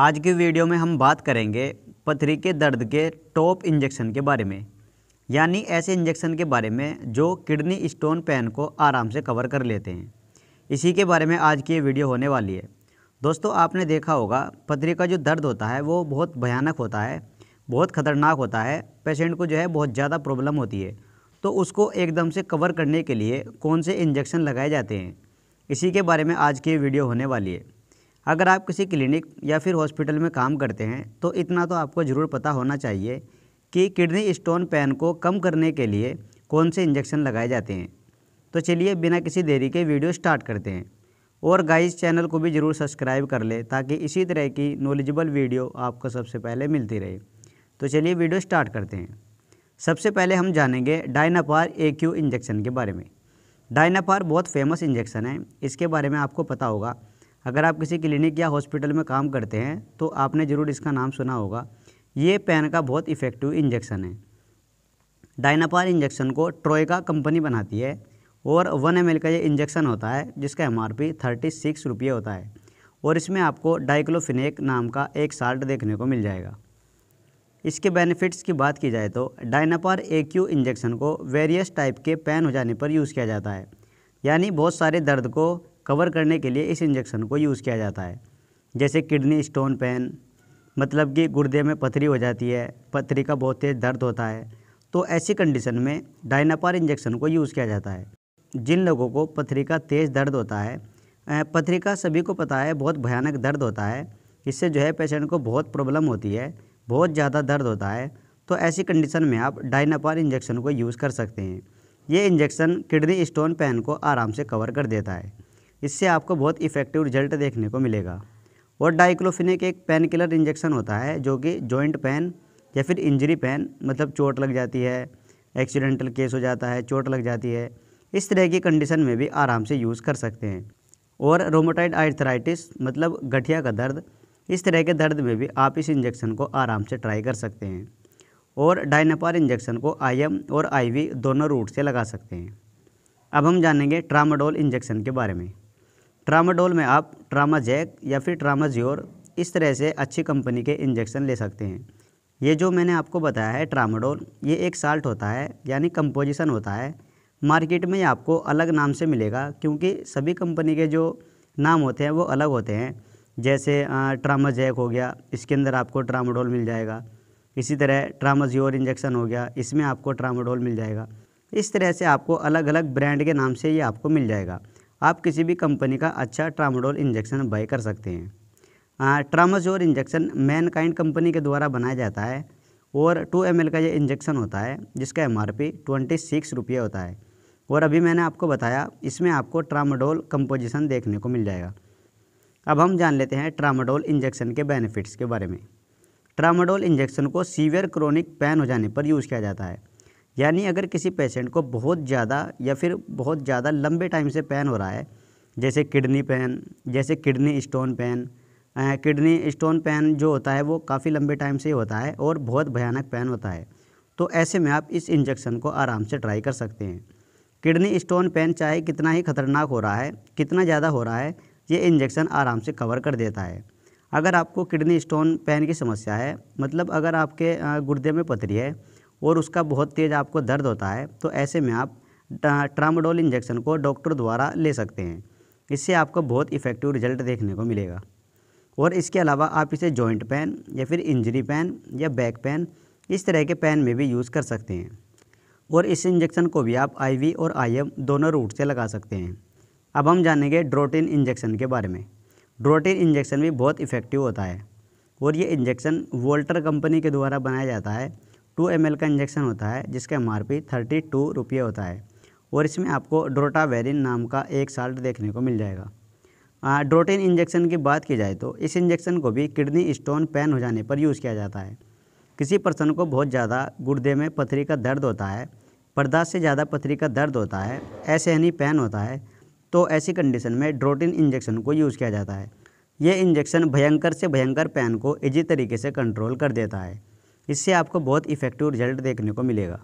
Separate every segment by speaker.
Speaker 1: आज की वीडियो में हम बात करेंगे पथरी के दर्द के टॉप इंजेक्शन के बारे में यानी ऐसे इंजेक्शन के बारे में जो किडनी स्टोन पेन को आराम से कवर कर लेते हैं इसी के बारे में आज की ये वीडियो होने वाली है दोस्तों आपने देखा होगा पथरी का जो दर्द होता है वो बहुत भयानक होता है बहुत ख़तरनाक होता है पेशेंट को जो है बहुत ज़्यादा प्रॉब्लम होती है तो उसको एकदम से कवर करने के लिए कौन से इंजेक्शन लगाए जाते हैं इसी के बारे में आज की वीडियो होने वाली है अगर आप किसी क्लिनिक या फिर हॉस्पिटल में काम करते हैं तो इतना तो आपको ज़रूर पता होना चाहिए कि किडनी स्टोन पेन को कम करने के लिए कौन से इंजेक्शन लगाए जाते हैं तो चलिए बिना किसी देरी के वीडियो स्टार्ट करते हैं और गाइस चैनल को भी ज़रूर सब्सक्राइब कर ले ताकि इसी तरह की नॉलेजेबल वीडियो आपको सबसे पहले मिलती रहे तो चलिए वीडियो स्टार्ट करते हैं सबसे पहले हम जानेंगे डायनापार ए क्यू इंजेक्शन के बारे में डायनापार बहुत फेमस इंजेक्शन है इसके बारे में आपको पता होगा अगर आप किसी क्लिनिक या हॉस्पिटल में काम करते हैं तो आपने ज़रूर इसका नाम सुना होगा ये पेन का बहुत इफ़ेक्टिव इंजेक्शन है डायनापार इंजेक्शन को ट्रोयका कंपनी बनाती है और वन एम का ये इंजेक्शन होता है जिसका M R P thirty six रुपये होता है और इसमें आपको डाइक्लोफिनेक नाम का एक साल्ट देखने को मिल जाएगा इसके बेनिफिट्स की बात की जाए तो डायनापार ए क्यू इंजेक्शन को वेरियस टाइप के पेन हो जाने पर यूज़ किया जाता है यानी बहुत सारे दर्द को कवर करने के लिए इस इंजेक्शन को यूज़ किया जाता है जैसे किडनी स्टोन पेन मतलब कि गुर्दे में पथरी हो जाती है पथरी का बहुत तेज़ दर्द होता है तो ऐसी कंडीशन में डायनापार इंजेक्शन को यूज़ किया जाता है जिन लोगों को पथरी का तेज़ दर्द होता है पथरी का सभी को पता है बहुत भयानक दर्द होता है इससे जो है पेशेंट को बहुत प्रॉब्लम होती है बहुत ज़्यादा दर्द होता है तो ऐसी कंडीशन में आप डायनापार इंजेक्शन को यूज़ कर सकते हैं ये इंजेक्शन किडनी स्टोन पेन को आराम से कवर कर देता है इससे आपको बहुत इफेक्टिव रिजल्ट देखने को मिलेगा और डाइक्लोफिनिक एक पेन किलर इंजेक्शन होता है जो कि जॉइंट पेन या फिर इंजरी पेन मतलब चोट लग जाती है एक्सीडेंटल केस हो जाता है चोट लग जाती है इस तरह की कंडीशन में भी आराम से यूज़ कर सकते हैं और रोमोटाइड आर्थराइटिस मतलब गठिया का दर्द इस तरह के दर्द में भी आप इस इंजेक्शन को आराम से ट्राई कर सकते हैं और डायनापार इंजेक्शन को आईएम और आईवी दोनों रूट से लगा सकते हैं अब हम जानेंगे ट्रामाडोल इंजेक्शन के बारे में ट्रामाडोल में आप ट्रामाजैक या फिर ट्रामाज्योर इस तरह से अच्छी कंपनी के इंजेक्शन ले सकते हैं ये जो मैंने आपको बताया है ट्रामाडोल ये एक साल्ट होता है यानी कंपोजिशन होता है मार्केट में आपको अलग नाम से मिलेगा क्योंकि सभी कंपनी के जो नाम होते हैं वो अलग होते हैं जैसे ट्रामाजैक हो गया इसके अंदर आपको ट्रामाडोल मिल जाएगा इसी तरह ट्रामाज्योर इंजेक्शन हो गया इसमें आपको ट्रामाडोल मिल जाएगा इस तरह से आपको अलग अलग ब्रांड के नाम से ये आपको मिल जाएगा आप किसी भी कंपनी का अच्छा ट्रामोडोल इंजेक्शन बाय कर सकते हैं ट्रामाजोर इंजेक्शन मैनकाइंड कंपनी के द्वारा बनाया जाता है और टू एम का ये इंजेक्शन होता है जिसका एम आर ट्वेंटी सिक्स रुपये होता है और अभी मैंने आपको बताया इसमें आपको ट्रामाडोल कंपोजिशन देखने को मिल जाएगा अब हम जान लेते हैं ट्रामाडोल इंजेक्शन के बेनिफिट्स के बारे में ट्रामाडोल इंजेक्शन को सीवियर क्रोनिक पैन हो जाने पर यूज़ किया जाता है यानी अगर किसी पेशेंट को बहुत ज़्यादा या फिर बहुत ज़्यादा लंबे टाइम से पेन हो रहा है जैसे किडनी पेन जैसे kidney stone pain kidney stone pain जो होता है वो काफ़ी लंबे टाइम से ही होता है और बहुत भयानक पेन होता है तो ऐसे में आप इस इंजेक्शन को आराम से ट्राई कर सकते हैं किडनी स्टोन पेन चाहे कितना ही खतरनाक हो रहा है कितना ज़्यादा हो रहा है ये इंजेक्शन आराम से कवर कर देता है अगर आपको किडनी स्टोन पेन की समस्या है मतलब अगर आपके गुर्दे में पथरी है और उसका बहुत तेज़ आपको दर्द होता है तो ऐसे में आप ट्रामाडोल इंजेक्शन को डॉक्टर द्वारा ले सकते हैं इससे आपको बहुत इफ़ेक्टिव रिजल्ट देखने को मिलेगा और इसके अलावा आप इसे जॉइंट पेन या फिर इंजरी पेन या बैक पेन इस तरह के पेन में भी यूज़ कर सकते हैं और इस इंजेक्शन को भी आप आईवी और आईएम दोनों रूट से लगा सकते हैं अब हम जानेंगे ड्रोटिन इंजेक्शन के बारे में ड्रोटिन इंजेक्शन भी बहुत इफ़ेक्टिव होता है और ये इंजेक्शन वोल्टर कंपनी के द्वारा बनाया जाता है टू एम का इंजेक्शन होता है जिसका एम आर थर्टी टू रुपये होता है और इसमें आपको ड्रोटावेरिन नाम का एक साल्ट देखने को मिल जाएगा ड्रोटिन इंजेक्शन की बात की जाए तो इस इंजेक्शन को भी किडनी स्टोन पेन हो जाने पर यूज़ किया जाता है किसी पर्सन को बहुत ज़्यादा गुर्दे में पथरी का दर्द होता है पर्दाश से ज़्यादा पथरी का दर्द होता है ऐसे यानी पेन होता है तो ऐसी कंडीशन में ड्रोटिन इंजेक्शन को यूज़ किया जाता है ये इंजेक्शन भयंकर से भयंकर पैन को इजी तरीके से कंट्रोल कर देता है इससे आपको बहुत इफ़ेक्टिव रिजल्ट देखने को मिलेगा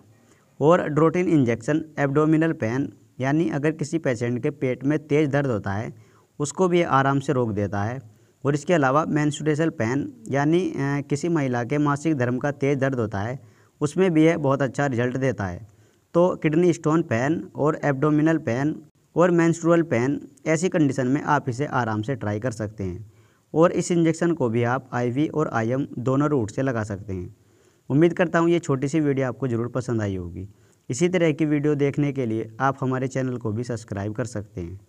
Speaker 1: और ड्रोटिन इंजेक्शन एब्डोमिनल पेन यानी अगर किसी पेशेंट के पेट में तेज़ दर्द होता है उसको भी आराम से रोक देता है और इसके अलावा मैंसुरेशल पेन यानी किसी महिला के मासिक धर्म का तेज़ दर्द होता है उसमें भी यह बहुत अच्छा रिजल्ट देता है तो किडनी स्टोन पेन और एब्डोमिनल पेन और मैंस्ट्रुअल पेन ऐसी कंडीशन में आप इसे आराम से ट्राई कर सकते हैं और इस इंजेक्शन को भी आप आईवी और आईएम दोनों रूट से लगा सकते हैं उम्मीद करता हूँ ये छोटी सी वीडियो आपको ज़रूर पसंद आई होगी इसी तरह की वीडियो देखने के लिए आप हमारे चैनल को भी सब्सक्राइब कर सकते हैं